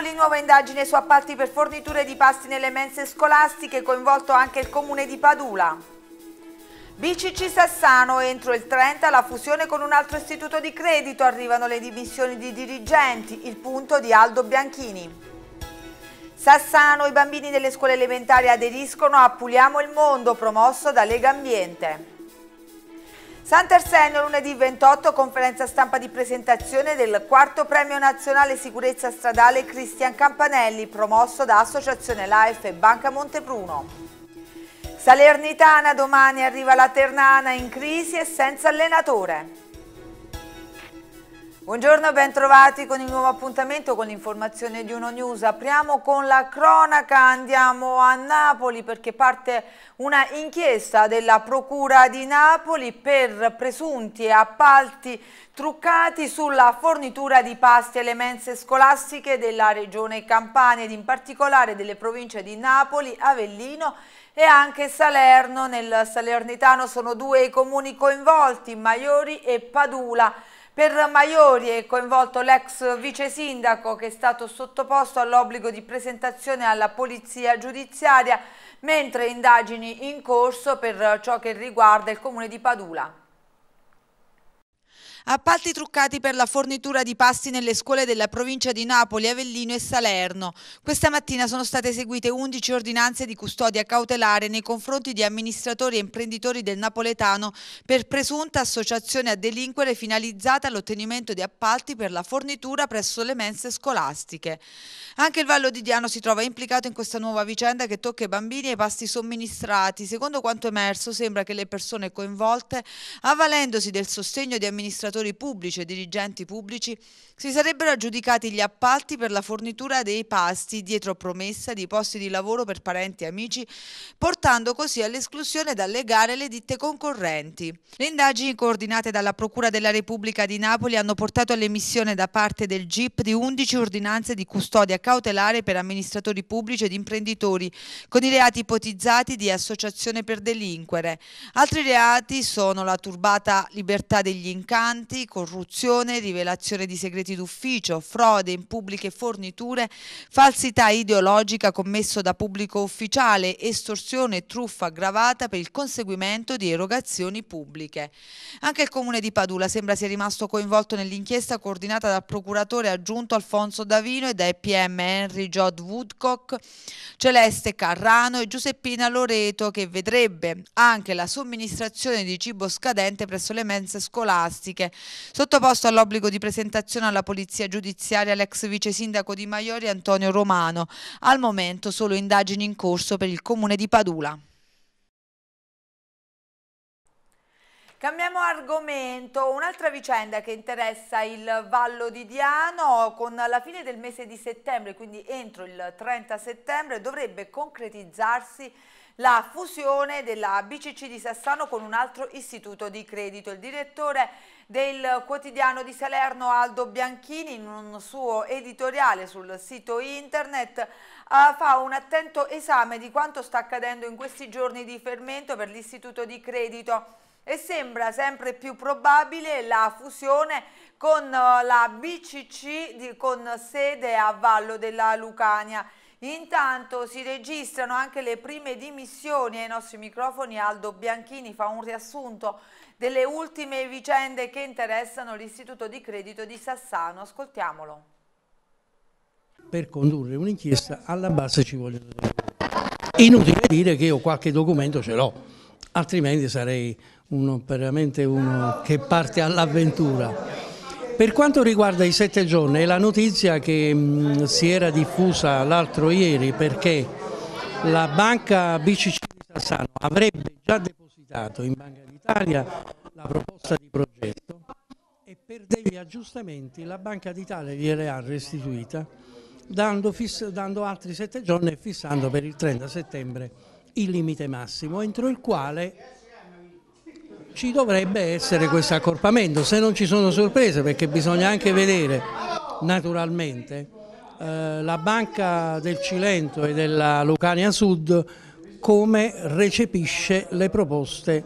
Napoli, nuova indagine su appalti per forniture di pasti nelle mense scolastiche, coinvolto anche il comune di Padula. BCC Sassano, entro il 30 la fusione con un altro istituto di credito, arrivano le dimissioni di dirigenti, il punto di Aldo Bianchini. Sassano, i bambini delle scuole elementari aderiscono a Puliamo il Mondo, promosso da Lega Ambiente. Sant'Arsenio lunedì 28 conferenza stampa di presentazione del quarto premio nazionale sicurezza stradale Cristian Campanelli promosso da Associazione Life e Banca Montepruno. Salernitana domani arriva la Ternana in crisi e senza allenatore. Buongiorno e bentrovati con il nuovo appuntamento con l'informazione di Uno News. Apriamo con la cronaca, andiamo a Napoli perché parte una inchiesta della Procura di Napoli per presunti appalti truccati sulla fornitura di pasti alle mense scolastiche della regione Campania ed in particolare delle province di Napoli, Avellino e anche Salerno. Nel Salernitano sono due i comuni coinvolti, Maiori e Padula. Per Maiori è coinvolto l'ex vice sindaco che è stato sottoposto all'obbligo di presentazione alla polizia giudiziaria, mentre indagini in corso per ciò che riguarda il comune di Padula. Appalti truccati per la fornitura di pasti nelle scuole della provincia di Napoli, Avellino e Salerno. Questa mattina sono state eseguite 11 ordinanze di custodia cautelare nei confronti di amministratori e imprenditori del napoletano per presunta associazione a delinquere finalizzata all'ottenimento di appalti per la fornitura presso le mense scolastiche. Anche il Vallo di Diano si trova implicato in questa nuova vicenda che tocca i bambini e i pasti somministrati. Secondo quanto emerso sembra che le persone coinvolte, avvalendosi del sostegno di amministratori amministratori pubblici e dirigenti pubblici si sarebbero aggiudicati gli appalti per la fornitura dei pasti dietro promessa di posti di lavoro per parenti e amici, portando così all'esclusione dalle gare le ditte concorrenti. Le indagini coordinate dalla Procura della Repubblica di Napoli hanno portato all'emissione da parte del GIP di 11 ordinanze di custodia cautelare per amministratori pubblici ed imprenditori, con i reati ipotizzati di associazione per delinquere. Altri reati sono la turbata libertà degli incanti, migranti, corruzione, rivelazione di segreti d'ufficio, frode in pubbliche forniture, falsità ideologica commesso da pubblico ufficiale, estorsione e truffa aggravata per il conseguimento di erogazioni pubbliche. Anche il comune di Padula sembra sia rimasto coinvolto nell'inchiesta coordinata dal procuratore aggiunto Alfonso Davino e dai PM Henry Jod Woodcock, Celeste Carrano e Giuseppina Loreto che vedrebbe anche la somministrazione di cibo scadente presso le mense scolastiche Sottoposto all'obbligo di presentazione alla polizia giudiziaria l'ex vice sindaco di Maiori Antonio Romano, al momento solo indagini in corso per il comune di Padula. Cambiamo argomento, un'altra vicenda che interessa il Vallo di Diano con la fine del mese di settembre, quindi entro il 30 settembre dovrebbe concretizzarsi la fusione della BCC di Sassano con un altro istituto di credito. Il direttore del quotidiano di Salerno Aldo Bianchini in un suo editoriale sul sito internet eh, fa un attento esame di quanto sta accadendo in questi giorni di fermento per l'istituto di credito e sembra sempre più probabile la fusione con eh, la BCC di, con sede a Vallo della Lucania. Intanto si registrano anche le prime dimissioni ai nostri microfoni. Aldo Bianchini fa un riassunto delle ultime vicende che interessano l'Istituto di Credito di Sassano. Ascoltiamolo. Per condurre un'inchiesta alla base ci vogliono Inutile dire che io qualche documento ce l'ho, altrimenti sarei uno, veramente uno che parte all'avventura. Per quanto riguarda i sette giorni, è la notizia che mh, mm, si era diffusa l'altro ieri perché la banca BCC di Sassano avrebbe già depositato in Banca d'Italia la proposta di progetto e per degli aggiustamenti la Banca d'Italia gliela ha restituita dando, dando altri sette giorni e fissando per il 30 settembre il limite massimo entro il quale ci dovrebbe essere questo accorpamento, se non ci sono sorprese, perché bisogna anche vedere naturalmente eh, la banca del Cilento e della Lucania Sud come recepisce le proposte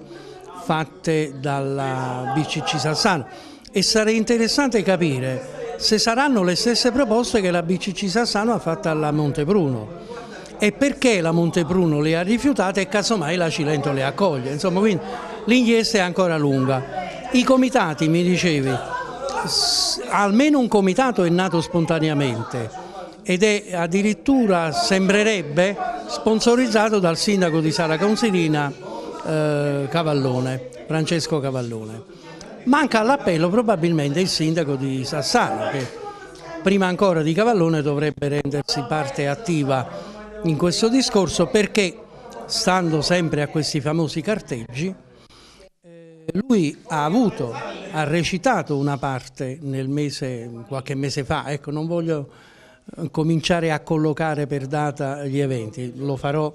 fatte dalla BCC Sassano e sarei interessante capire se saranno le stesse proposte che la BCC Sassano ha fatto alla Montebruno e perché la Montebruno le ha rifiutate e casomai la Cilento le accoglie. Insomma, quindi l'inchiesta è ancora lunga. I comitati, mi dicevi, almeno un comitato è nato spontaneamente ed è addirittura, sembrerebbe, sponsorizzato dal sindaco di Sara Consilina eh, Cavallone, Francesco Cavallone. Manca all'appello probabilmente il sindaco di Sassano che prima ancora di Cavallone dovrebbe rendersi parte attiva in questo discorso perché, stando sempre a questi famosi carteggi, lui ha avuto, ha recitato una parte mese, qualche mese fa, ecco non voglio eh, cominciare a collocare per data gli eventi, lo farò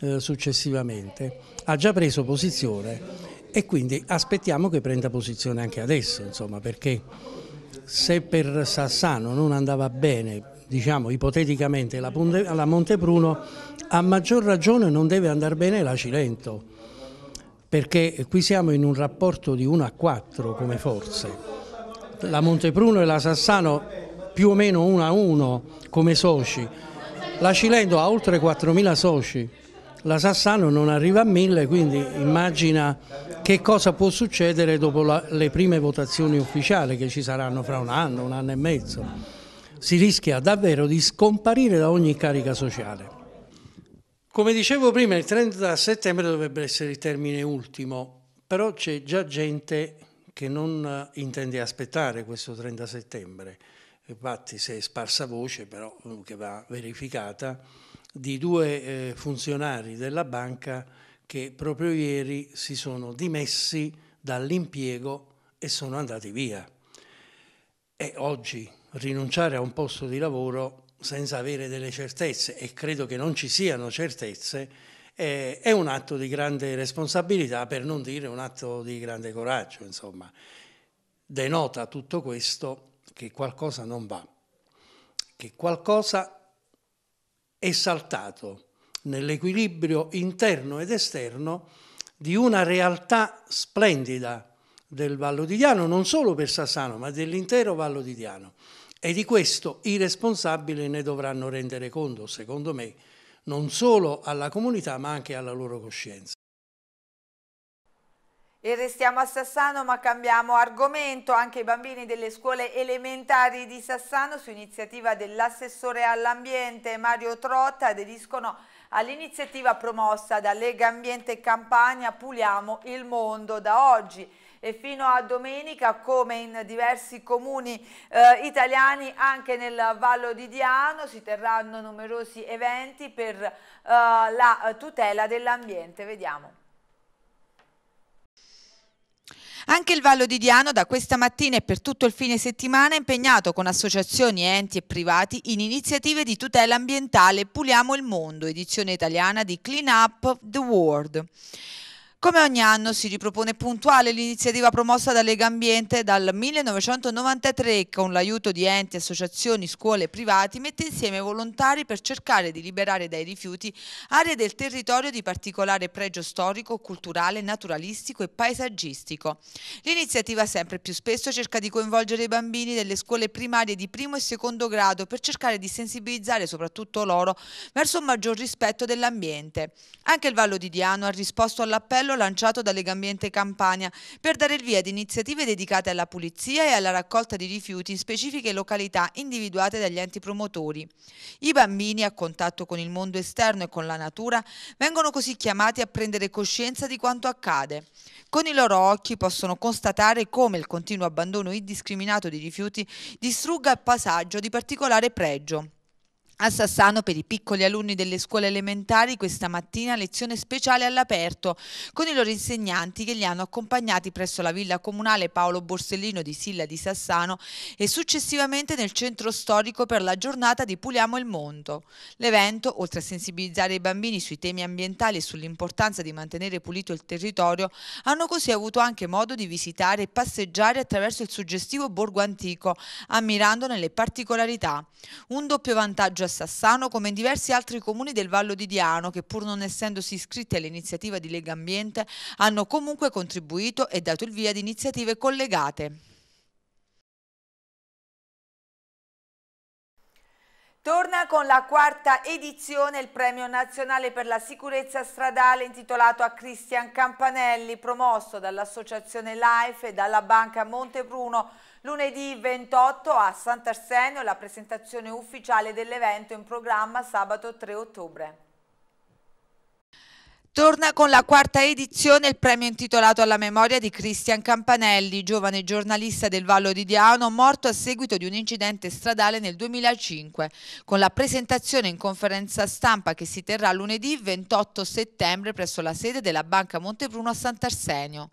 eh, successivamente. Ha già preso posizione e quindi aspettiamo che prenda posizione anche adesso, insomma, perché se per Sassano non andava bene, diciamo ipoteticamente, la, Ponte, la Montepruno, a maggior ragione non deve andare bene la Cilento perché qui siamo in un rapporto di 1 a 4 come forze. La Montepruno e la Sassano più o meno 1 a 1 come soci. La Cilento ha oltre 4.000 soci, la Sassano non arriva a 1.000, quindi immagina che cosa può succedere dopo la, le prime votazioni ufficiali che ci saranno fra un anno, un anno e mezzo. Si rischia davvero di scomparire da ogni carica sociale. Come dicevo prima, il 30 settembre dovrebbe essere il termine ultimo, però c'è già gente che non intende aspettare questo 30 settembre. Infatti si è sparsa voce, però che va verificata, di due eh, funzionari della banca che proprio ieri si sono dimessi dall'impiego e sono andati via. E oggi rinunciare a un posto di lavoro senza avere delle certezze, e credo che non ci siano certezze, eh, è un atto di grande responsabilità, per non dire un atto di grande coraggio, insomma. Denota tutto questo che qualcosa non va, che qualcosa è saltato nell'equilibrio interno ed esterno di una realtà splendida del Vallo di Diano, non solo per Sassano, ma dell'intero Vallo di Diano. E di questo i responsabili ne dovranno rendere conto, secondo me, non solo alla comunità ma anche alla loro coscienza. E restiamo a Sassano ma cambiamo argomento, anche i bambini delle scuole elementari di Sassano su iniziativa dell'assessore all'ambiente Mario Trotta aderiscono all'iniziativa promossa da Lega Ambiente Campania Puliamo il Mondo da oggi e fino a domenica come in diversi comuni eh, italiani anche nel Vallo di Diano si terranno numerosi eventi per eh, la tutela dell'ambiente. Vediamo. Anche il Vallo di Diano da questa mattina e per tutto il fine settimana è impegnato con associazioni, enti e privati in iniziative di tutela ambientale Puliamo il Mondo, edizione italiana di Clean Up the World. Come ogni anno si ripropone puntuale l'iniziativa promossa da Lega Ambiente dal 1993 con l'aiuto di enti, associazioni, scuole e privati mette insieme volontari per cercare di liberare dai rifiuti aree del territorio di particolare pregio storico, culturale, naturalistico e paesaggistico. L'iniziativa sempre più spesso cerca di coinvolgere i bambini delle scuole primarie di primo e secondo grado per cercare di sensibilizzare soprattutto loro verso un maggior rispetto dell'ambiente. Anche il Vallo di Diano ha risposto all'appello appello lanciato da Legambiente Campania per dare il via ad iniziative dedicate alla pulizia e alla raccolta di rifiuti in specifiche località individuate dagli enti promotori. I bambini, a contatto con il mondo esterno e con la natura, vengono così chiamati a prendere coscienza di quanto accade. Con i loro occhi possono constatare come il continuo abbandono indiscriminato di rifiuti distrugga il passaggio di particolare pregio. A Sassano per i piccoli alunni delle scuole elementari questa mattina lezione speciale all'aperto con i loro insegnanti che li hanno accompagnati presso la villa comunale Paolo Borsellino di Silla di Sassano e successivamente nel centro storico per la giornata di Puliamo il Mondo. L'evento, oltre a sensibilizzare i bambini sui temi ambientali e sull'importanza di mantenere pulito il territorio, hanno così avuto anche modo di visitare e passeggiare attraverso il suggestivo borgo antico, ammirandone le particolarità. Un doppio vantaggio a Sassano, come in diversi altri comuni del Vallo di Diano, che pur non essendosi iscritti all'iniziativa di Lega Ambiente, hanno comunque contribuito e dato il via ad iniziative collegate. Torna con la quarta edizione il Premio Nazionale per la Sicurezza Stradale intitolato a Cristian Campanelli, promosso dall'Associazione LIFE e dalla Banca Montebruno Lunedì 28 a Sant'Arsenio la presentazione ufficiale dell'evento in programma sabato 3 ottobre. Torna con la quarta edizione il premio intitolato alla memoria di Cristian Campanelli, giovane giornalista del Vallo di Diano, morto a seguito di un incidente stradale nel 2005, con la presentazione in conferenza stampa che si terrà lunedì 28 settembre presso la sede della Banca Montebruno a Sant'Arsenio.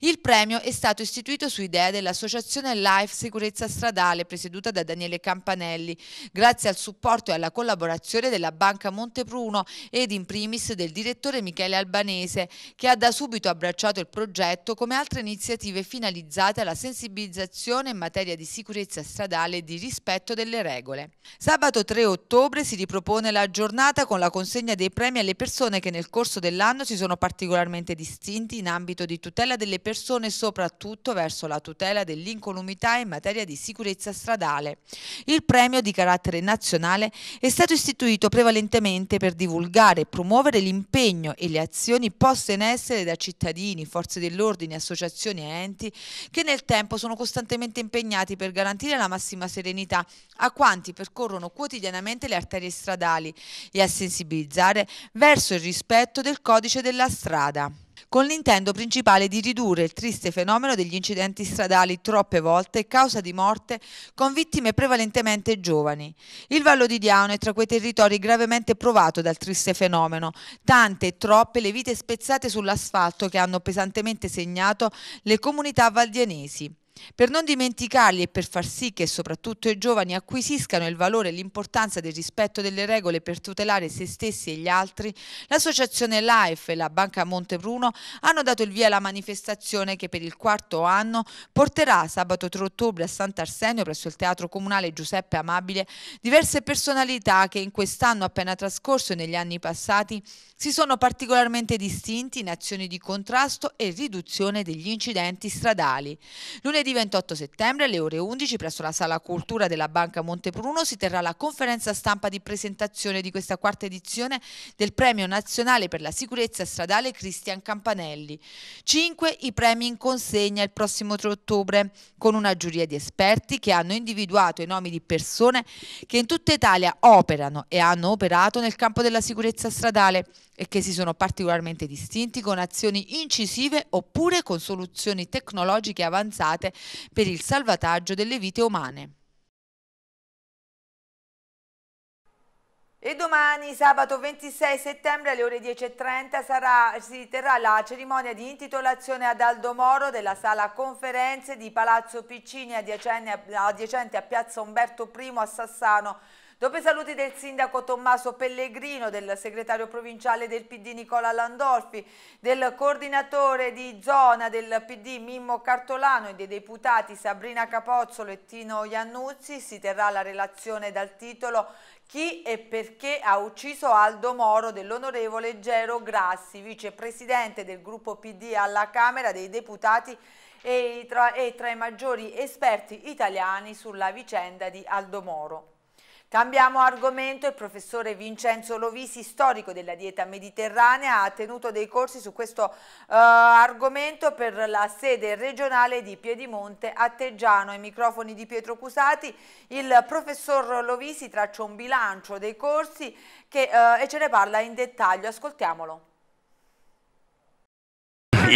Il premio è stato istituito su idea dell'associazione Life Sicurezza Stradale, presieduta da Daniele Campanelli, grazie al supporto e alla collaborazione della Banca Montebruno ed in primis del direttore Michele Michele Albanese, che ha da subito abbracciato il progetto come altre iniziative finalizzate alla sensibilizzazione in materia di sicurezza stradale e di rispetto delle regole. Sabato 3 ottobre si ripropone la giornata con la consegna dei premi alle persone che nel corso dell'anno si sono particolarmente distinti in ambito di tutela delle persone, soprattutto verso la tutela dell'incolumità in materia di sicurezza stradale. Il premio di carattere nazionale è stato istituito prevalentemente per divulgare e promuovere l'impegno e e le azioni poste in essere da cittadini, forze dell'ordine, associazioni e enti che nel tempo sono costantemente impegnati per garantire la massima serenità a quanti percorrono quotidianamente le arterie stradali e a sensibilizzare verso il rispetto del codice della strada con l'intento principale di ridurre il triste fenomeno degli incidenti stradali troppe volte causa di morte con vittime prevalentemente giovani. Il Vallo di Diano è tra quei territori gravemente provato dal triste fenomeno, tante e troppe le vite spezzate sull'asfalto che hanno pesantemente segnato le comunità valdianesi. Per non dimenticarli e per far sì che soprattutto i giovani acquisiscano il valore e l'importanza del rispetto delle regole per tutelare se stessi e gli altri, l'associazione LIFE e la Banca Montebruno hanno dato il via alla manifestazione che per il quarto anno porterà sabato 3 ottobre a Sant'Arsenio presso il Teatro Comunale Giuseppe Amabile diverse personalità che in quest'anno appena trascorso e negli anni passati si sono particolarmente distinti in azioni di contrasto e riduzione degli incidenti stradali. Lunedì 28 settembre alle ore 11 presso la Sala Cultura della Banca Montepruno si terrà la conferenza stampa di presentazione di questa quarta edizione del Premio Nazionale per la Sicurezza Stradale Cristian Campanelli. Cinque i premi in consegna il prossimo 3 ottobre con una giuria di esperti che hanno individuato i nomi di persone che in tutta Italia operano e hanno operato nel campo della sicurezza stradale e che si sono particolarmente distinti con azioni incisive oppure con soluzioni tecnologiche avanzate per il salvataggio delle vite umane. E domani, sabato 26 settembre alle ore 10.30, sarà, si terrà la cerimonia di intitolazione ad Aldo Moro della sala conferenze di Palazzo Piccini adiacente a Piazza Umberto I a Sassano Dopo i saluti del sindaco Tommaso Pellegrino, del segretario provinciale del PD Nicola Landolfi, del coordinatore di zona del PD Mimmo Cartolano e dei deputati Sabrina Capozzolo e Tino Iannuzzi, si terrà la relazione dal titolo chi e perché ha ucciso Aldo Moro dell'onorevole Gero Grassi, vicepresidente del gruppo PD alla Camera dei Deputati e tra, e tra i maggiori esperti italiani sulla vicenda di Aldo Moro. Cambiamo argomento, il professore Vincenzo Lovisi, storico della dieta mediterranea, ha tenuto dei corsi su questo eh, argomento per la sede regionale di Piedimonte a Teggiano. Ai microfoni di Pietro Cusati, il professor Lovisi traccia un bilancio dei corsi che, eh, e ce ne parla in dettaglio. Ascoltiamolo.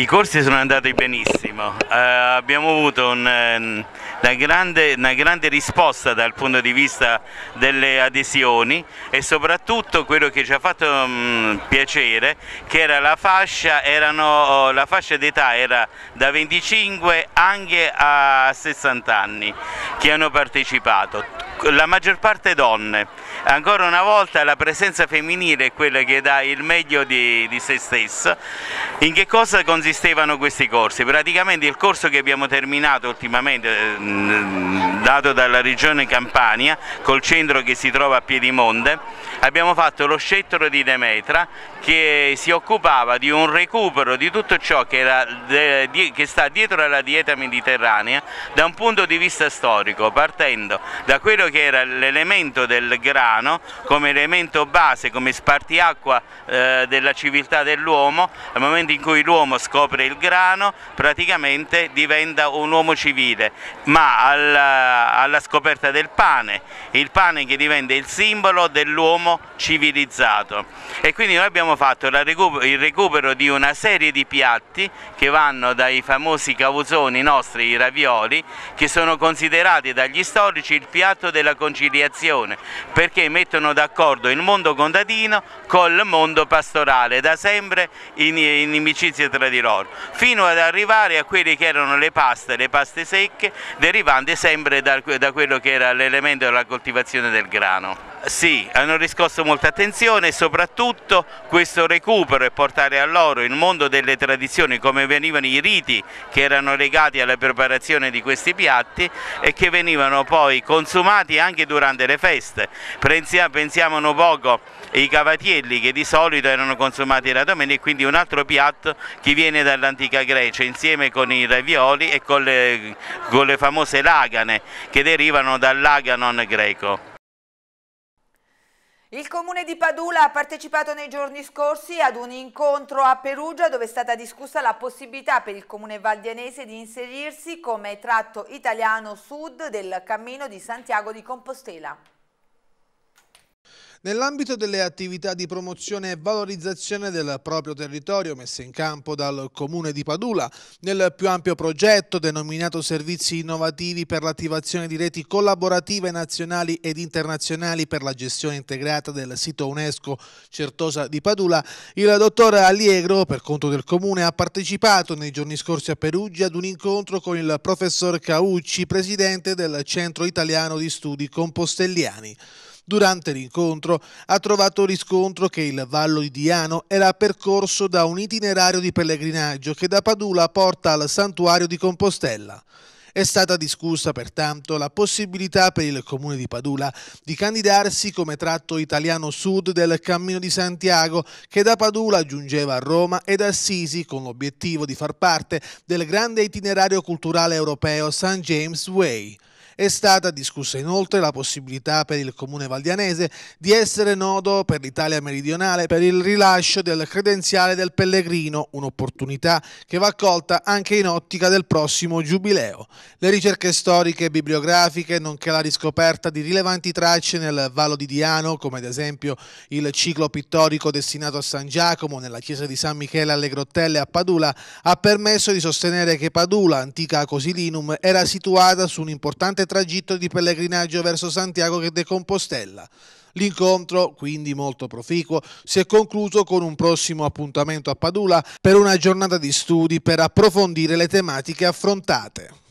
I corsi sono andati benissimo, eh, abbiamo avuto un, ehm, una, grande, una, grande, risposta dal punto di vista delle adesioni e soprattutto quello che ci ha fatto mh, mm, piacere che era la fascia, erano, oh, la fascia d'età era da 25 anche a 60 anni che hanno partecipato la maggior parte donne. Ancora una volta la presenza femminile è quella che dà il meglio di, di se stessa. In che cosa consistevano questi corsi? Praticamente il corso che abbiamo terminato ultimamente, eh, dato dalla regione Campania, col centro che si trova a Piedimonte, abbiamo fatto lo scettro di Demetra che si occupava di un recupero di tutto ciò che, era, che sta dietro alla dieta mediterranea da un punto di vista storico, partendo da quello che era l'elemento del grano come elemento base, come spartiacqua eh, della civiltà dell'uomo, al momento in cui l'uomo scopre il grano praticamente diventa un uomo civile, ma al, alla, scoperta del pane, il pane che diventa il simbolo dell'uomo civilizzato e quindi noi abbiamo fatto il recupero di una serie di piatti che vanno dai famosi cavusoni nostri, i ravioli, che sono considerati dagli storici il piatto della conciliazione perché mettono d'accordo il mondo contadino col mondo pastorale, da sempre in inimicizie tra di loro, fino ad arrivare a quelle che erano le paste, le paste secche derivanti sempre da da, da quello che era l'elemento della coltivazione del grano sì, hanno riscosso molta attenzione e soprattutto questo recupero e portare a loro il mondo delle tradizioni come venivano i riti che erano legati alla preparazione di questi piatti e che venivano poi consumati anche durante le feste. Pensiamo un poco ai cavatielli che di solito erano consumati la domenica e quindi un altro piatto che viene dall'antica Grecia insieme con i ravioli e con le, con le famose lagane che derivano dall'aganon greco. Il comune di Padula ha partecipato nei giorni scorsi ad un incontro a Perugia dove è stata discussa la possibilità per il comune valdianese di inserirsi come tratto italiano sud del cammino di Santiago di Compostela. Nell'ambito delle attività di promozione e valorizzazione del proprio territorio messe in campo dal Comune di Padula, nel più ampio progetto denominato Servizi innovativi per l'attivazione di reti collaborative nazionali ed internazionali per la gestione integrata del sito UNESCO Certosa di Padula, il dottor Allegro, per conto del Comune, ha partecipato nei giorni scorsi a Perugia ad un incontro con il professor Caucci, presidente del Centro Italiano di Studi Compostelliani. Durante l'incontro ha trovato riscontro che il Vallo di Diano era percorso da un itinerario di pellegrinaggio che da Padula porta al santuario di Compostella. È stata discussa pertanto la possibilità per il comune di Padula di candidarsi come tratto italiano sud del Cammino di Santiago che da Padula giungeva a Roma ed Assisi con l'obiettivo di far parte del grande itinerario culturale europeo St. James Way. È stata discussa inoltre la possibilità per il comune valdianese di essere nodo per l'Italia meridionale per il rilascio del credenziale del pellegrino, un'opportunità che va accolta anche in ottica del prossimo giubileo. Le ricerche storiche e bibliografiche, nonché la riscoperta di rilevanti tracce nel Vallo di Diano, come ad esempio il ciclo pittorico destinato a San Giacomo nella chiesa di San Michele alle Grottelle a Padula, ha permesso di sostenere che Padula, antica Cosilinum, era situata su un importante tragitto di pellegrinaggio verso Santiago de Compostela. L'incontro, quindi molto proficuo, si è concluso con un prossimo appuntamento a Padula per una giornata di studi per approfondire le tematiche affrontate.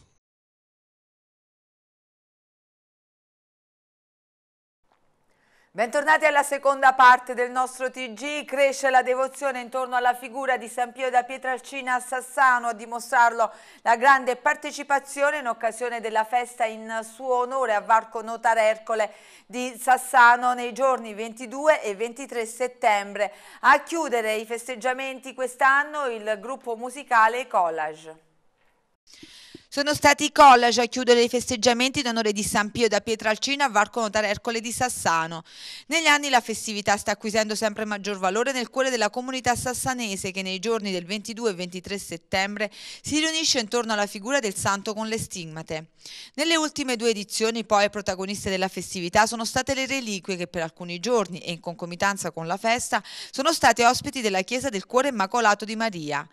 Bentornati alla seconda parte del nostro TG, cresce la devozione intorno alla figura di San Pio da Pietralcina a Sassano, a dimostrarlo la grande partecipazione in occasione della festa in suo onore a Varco Notar Ercole di Sassano nei giorni 22 e 23 settembre. A chiudere i festeggiamenti quest'anno il gruppo musicale Collage. Sono stati i college a chiudere i festeggiamenti in onore di San Pio da Pietralcina a Varco Notare Ercole di Sassano. Negli anni la festività sta acquisendo sempre maggior valore nel cuore della comunità sassanese che nei giorni del 22 e 23 settembre si riunisce intorno alla figura del santo con le stigmate. Nelle ultime due edizioni poi protagoniste della festività sono state le reliquie che per alcuni giorni e in concomitanza con la festa sono state ospiti della Chiesa del Cuore Immacolato di Maria.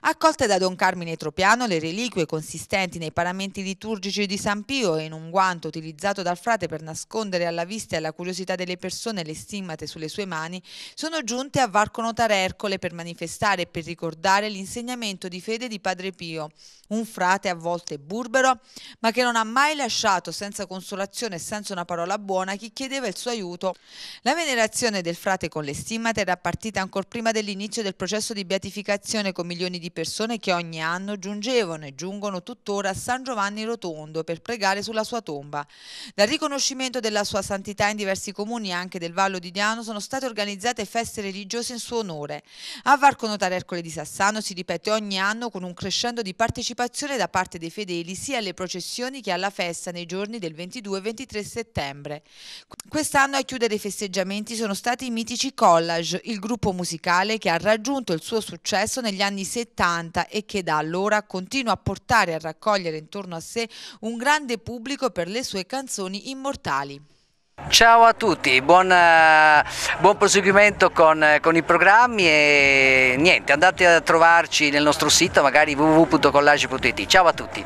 Accolte da Don Carmine Tropiano le reliquie consistenti presenti nei paramenti liturgici di San Pio e in un guanto utilizzato dal frate per nascondere alla vista e alla curiosità delle persone le stimmate sulle sue mani, sono giunte a Varco Notare Ercole per manifestare e per ricordare l'insegnamento di fede di Padre Pio, un frate a volte burbero, ma che non ha mai lasciato senza consolazione e senza una parola buona chi chiedeva il suo aiuto. La venerazione del frate con le stimmate era partita ancora prima dell'inizio del processo di beatificazione con milioni di persone che ogni anno giungevano e giungono tutto autore a San Giovanni Rotondo per pregare sulla sua tomba. Dal riconoscimento della sua santità in diversi comuni anche del Vallo di Diano sono state organizzate feste religiose in suo onore. A Varco Notare Ercole di Sassano si ripete ogni anno con un crescendo di partecipazione da parte dei fedeli sia alle processioni che alla festa nei giorni del 22 e 23 settembre. Quest'anno a chiudere i festeggiamenti sono stati i mitici Collage, il gruppo musicale che ha raggiunto il suo successo negli anni 70 e che da allora continua a portare a raccontare raccogliere intorno a sé un grande pubblico per le sue canzoni immortali. Ciao a tutti, buon, eh, buon proseguimento con, eh, con, i programmi e niente, andate a trovarci nel nostro sito magari www.collage.it. Ciao a tutti.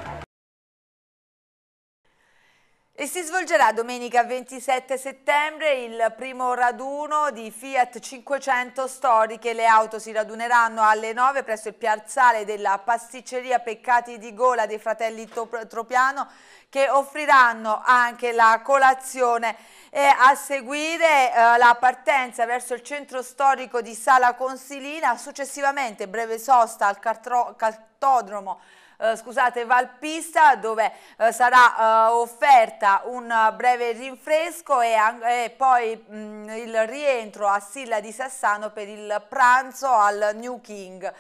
E si svolgerà domenica 27 settembre il primo raduno di Fiat 500 storiche. Le auto si raduneranno alle 9 presso il piazzale della pasticceria Peccati di Gola dei fratelli Tropiano che offriranno anche la colazione e a seguire eh, la partenza verso il centro storico di Sala Consilina, successivamente breve sosta al cartodromo eh, scusate, Valpista dove eh, sarà eh, offerta un eh, breve rinfresco e, e poi mh, mm, il rientro a Silla di Sassano per il pranzo al New King.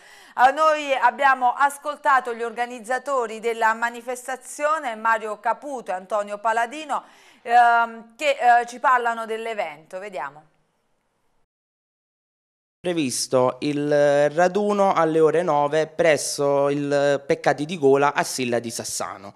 Eh, noi abbiamo ascoltato gli organizzatori della manifestazione Mario Caputo e Antonio Paladino ehm, che ci parlano dell'evento, vediamo previsto il raduno alle ore 9 presso il Peccati di Gola a Silla di Sassano,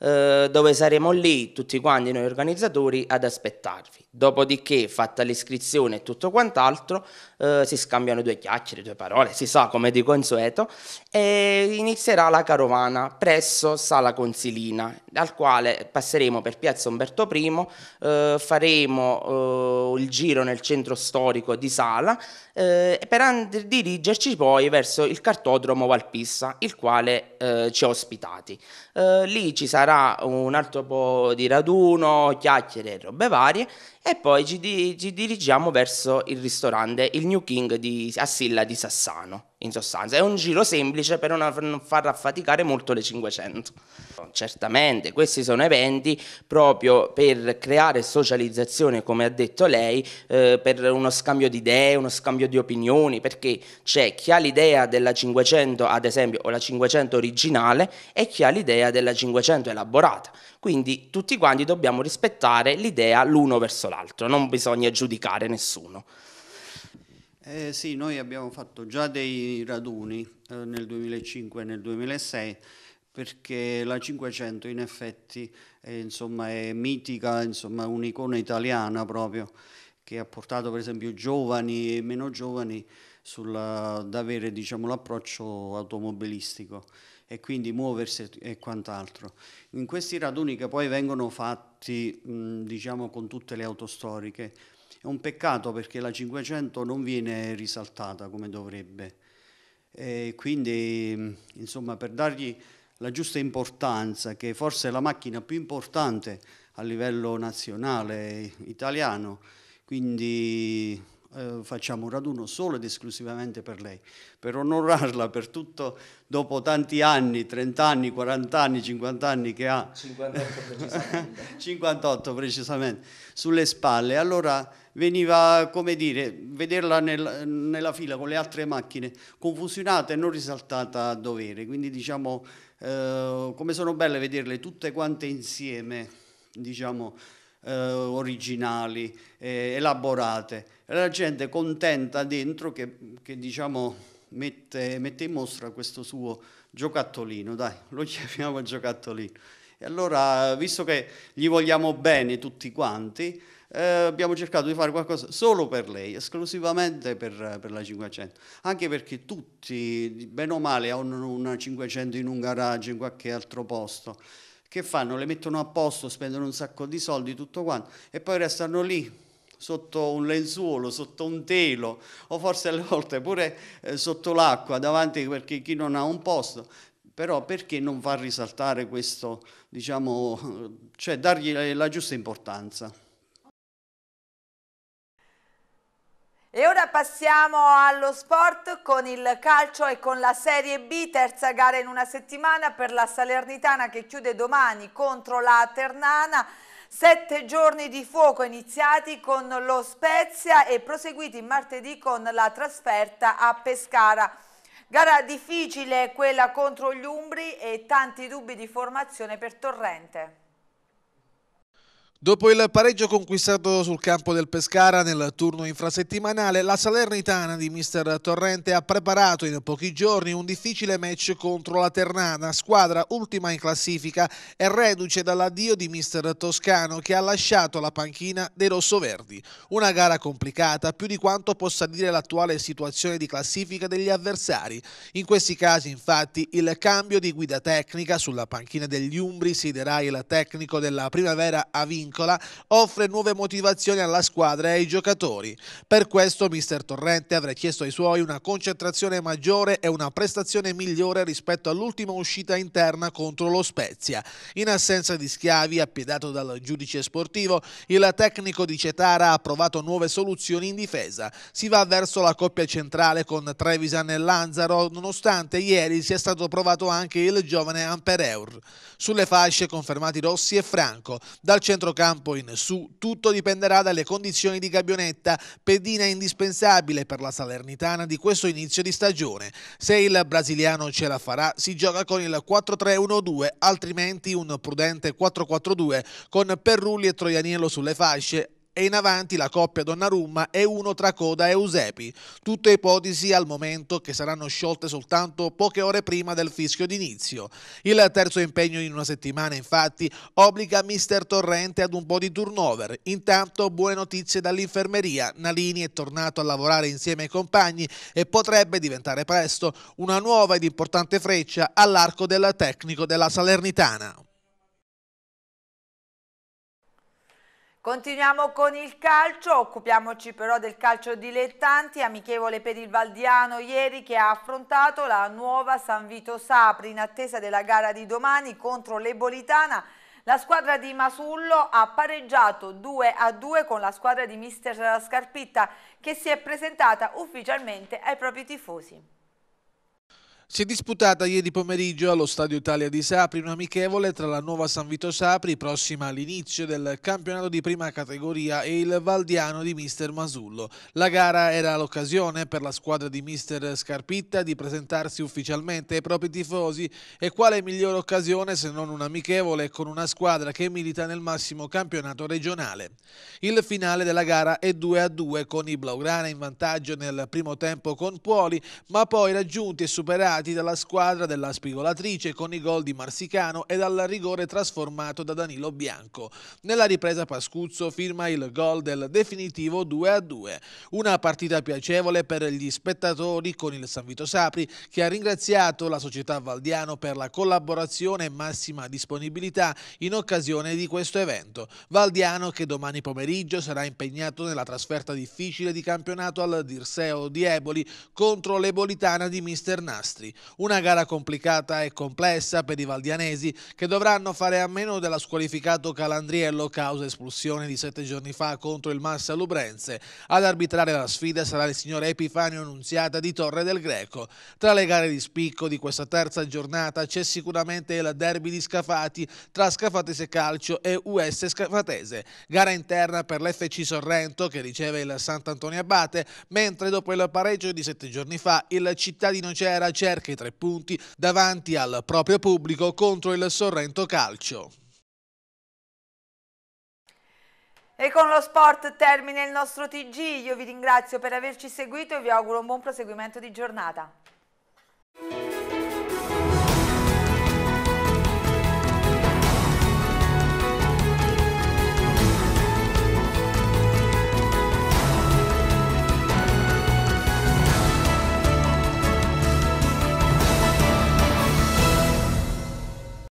eh, dove saremo lì tutti quanti noi organizzatori ad aspettarvi. Dopodiché, fatta l'iscrizione e tutto quant'altro, eh, si scambiano due chiacchiere, due parole, si sa come di consueto, e inizierà la carovana presso Sala Consilina, dal quale passeremo per Piazza Umberto I, eh, faremo eh, il giro nel centro storico di Sala eh, per dirigerci poi verso il cartodromo Valpissa, il quale eh, ci ha ospitati. Eh, lì ci sarà un altro po' di raduno, chiacchiere e robe varie e poi ci, di, ci dirigiamo verso il ristorante Il New King di Assilla di Sassano in sostanza. È un giro semplice per non far affaticare molto le 500. Certamente questi sono eventi proprio per creare socializzazione, come ha detto lei, eh, per uno scambio di idee, uno scambio di opinioni, perché c'è chi ha l'idea della 500, ad esempio, o la 500 originale e chi ha l'idea della 500 elaborata. Quindi tutti quanti dobbiamo rispettare l'idea l'uno verso l'altro, non bisogna giudicare nessuno. Eh, sì, noi abbiamo fatto già dei raduni eh, nel 2005 e nel 2006 perché la 500 in effetti è, insomma, è mitica, insomma, un'icona italiana proprio che ha portato per esempio giovani e meno giovani sulla, ad avere diciamo, l'approccio automobilistico e quindi muoversi e quant'altro. In questi raduni che poi vengono fatti mh, diciamo, con tutte le autostoriche, è un peccato perché la 500 non viene risaltata come dovrebbe. E quindi, insomma, per dargli la giusta importanza, che forse è la macchina più importante a livello nazionale italiano, quindi eh, facciamo un raduno solo ed esclusivamente per lei, per onorarla per tutto, dopo tanti anni, 30 anni, 40 anni, 50 anni che ha, 58 precisamente, 58 precisamente sulle spalle. Allora veniva, come dire, vederla nel, nella fila con le altre macchine, confusionata e non risaltata a dovere. Quindi diciamo, eh, come sono belle vederle tutte quante insieme, diciamo, eh, originali, eh, elaborate. E la gente contenta dentro che, che diciamo, mette, mette in mostra questo suo giocattolino, dai, lo chiamiamo giocattolino. E allora, visto che gli vogliamo bene tutti quanti, eh, abbiamo cercato di fare qualcosa solo per lei, esclusivamente per, per, la 500, anche perché tutti, bene o male, hanno una 500 in un garage, in qualche altro posto, che fanno? Le mettono a posto, spendono un sacco di soldi, tutto quanto, e poi restano lì sotto un lenzuolo, sotto un telo o forse alle volte pure eh, sotto l'acqua davanti perché chi non ha un posto però perché non far risaltare questo, diciamo, cioè dargli la, la giusta importanza? E ora passiamo allo sport con il calcio e con la Serie B, terza gara in una settimana per la Salernitana che chiude domani contro la Ternana. Sette giorni di fuoco iniziati con lo Spezia e proseguiti martedì con la trasferta a Pescara. Gara difficile quella contro gli Umbri e tanti dubbi di formazione per Torrente. Dopo il pareggio conquistato sul campo del Pescara nel turno infrasettimanale, la Salernitana di mister Torrente ha preparato in pochi giorni un difficile match contro la Ternana, squadra ultima in classifica e reduce dall'addio di mister Toscano che ha lasciato la panchina dei rossoverdi. Una gara complicata più di quanto possa dire l'attuale situazione di classifica degli avversari. In questi casi, infatti, il cambio di guida tecnica sulla panchina degli Umbri si il tecnico della primavera a vincere vincola offre nuove motivazioni alla squadra e ai giocatori. Per questo mister Torrente avrà chiesto ai suoi una concentrazione maggiore e una prestazione migliore rispetto all'ultima uscita interna contro lo Spezia. In assenza di Schiavi, appiedato dal giudice sportivo, il tecnico di Cetara ha approvato nuove soluzioni in difesa. Si va verso la coppia centrale con Trevisan e Lanzaro, nonostante ieri sia stato provato anche il giovane Ampereur. Sulle fasce confermati Rossi e Franco. Dal centro campo in su, tutto dipenderà dalle condizioni di Gabionetta, pedina indispensabile per la Salernitana di questo inizio di stagione. Se il brasiliano ce la farà, si gioca con il 4-3-1-2, altrimenti un prudente 4-4-2 con Perrulli e Troianiello sulle fasce, e in avanti la coppia Donnarumma e uno tra Coda e Eusepi, tutte ipotesi al momento che saranno sciolte soltanto poche ore prima del fischio d'inizio. Il terzo impegno in una settimana infatti obbliga Mister Torrente ad un po' di turnover. Intanto buone notizie dall'infermeria, Nalini è tornato a lavorare insieme ai compagni e potrebbe diventare presto una nuova ed importante freccia all'arco del tecnico della Salernitana. Continuiamo con il calcio, occupiamoci però del calcio dilettanti, amichevole per il Valdiano ieri che ha affrontato la nuova San Vito Sapri in attesa della gara di domani contro l'Ebolitana. La squadra di Masullo ha pareggiato 2 a 2 con la squadra di Mister Scarpitta che si è presentata ufficialmente ai propri tifosi. Si è disputata ieri pomeriggio allo Stadio Italia di Sapri un'amichevole tra la nuova San Vito Sapri, prossima all'inizio del campionato di prima categoria, e il Valdiano di mister Masullo. La gara era l'occasione per la squadra di mister Scarpitta di presentarsi ufficialmente ai propri tifosi e quale migliore occasione se non un'amichevole con una squadra che milita nel massimo campionato regionale. Il finale della gara è 2 a 2 con i Blaugrana in vantaggio nel primo tempo con Puoli, ma poi raggiunti e superati realizzati dalla squadra della spigolatrice con i gol di Marsicano e dal rigore trasformato da Danilo Bianco. Nella ripresa Pascuzzo firma il gol del definitivo 2-2. Una partita piacevole per gli spettatori con il San Vito Sapri che ha ringraziato la società Valdiano per la collaborazione e massima disponibilità in occasione di questo evento. Valdiano che domani pomeriggio sarà impegnato nella trasferta difficile di campionato al Dirseo di Eboli contro l'Ebolitana di Mister Nastri campionati. Una gara complicata e complessa per i valdianesi che dovranno fare a meno della squalificato Calandriello causa espulsione di sette giorni fa contro il Massa Lubrense. Ad arbitrare la sfida sarà il signor Epifanio Annunziata di Torre del Greco. Tra le gare di spicco di questa terza giornata c'è sicuramente il derby di Scafati tra Scafatese Calcio e US Scafatese. Gara interna per l'FC Sorrento che riceve il Sant'Antonio Abate, mentre dopo il pareggio di sette giorni fa il Città di Nocera cerca cerca i tre punti davanti al proprio pubblico contro il Sorrento Calcio. E con lo sport termina il nostro TG, io vi ringrazio per averci seguito e vi auguro un buon proseguimento di giornata.